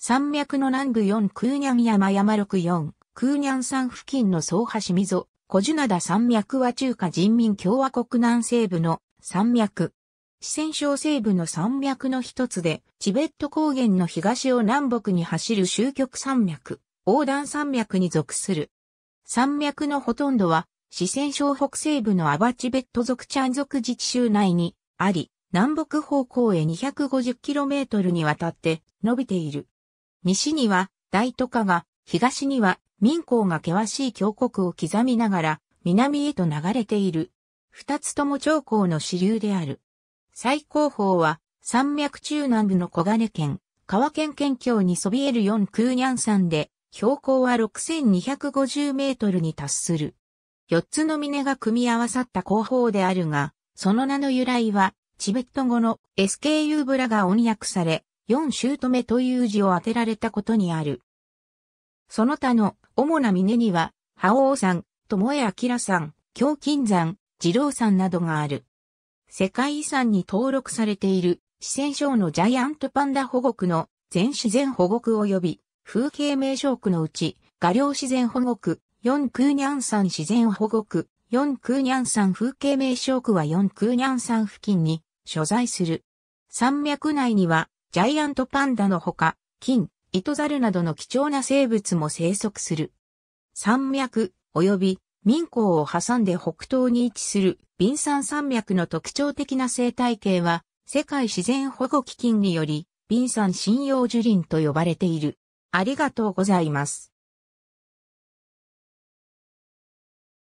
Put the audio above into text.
山脈の南部4クーニャン山山6 4クーニャン山付近の総橋溝、コジュナダ山脈は中華人民共和国南西部の山脈。四川省西部の山脈の一つで、チベット高原の東を南北に走る終局山脈、横断山脈に属する。山脈のほとんどは、四川省北西部のアバチベット族チャン族自治州内にあり、南北方向へ 250km にわたって伸びている。西には大都下が、東には民工が険しい峡谷を刻みながら南へと流れている。二つとも長江の支流である。最高峰は山脈中南部の小金県、川県県境にそびえる四空ニャン山で、標高は6250メートルに達する。四つの峰が組み合わさった高峰であるが、その名の由来は、チベット語の SKU ブラが音訳され、四姑という字を当てられたことにある。その他の主な峰には、覇王山、友江明山、京金山、二郎山などがある。世界遺産に登録されている四川省のジャイアントパンダ保護区の全自然保護区及び風景名称区のうち、画陵自然保護区、四空にゃん山自然保護区、四空にゃん山風景名称区は四空にゃん山付近に所在する。山脈内にはジャイアントパンダのほか、金、糸猿などの貴重な生物も生息する。山脈、及び民港を挟んで北東に位置するビン山脈の特徴的な生態系は、世界自然保護基金により、ビンサ信用樹林と呼ばれている。ありがとうございます。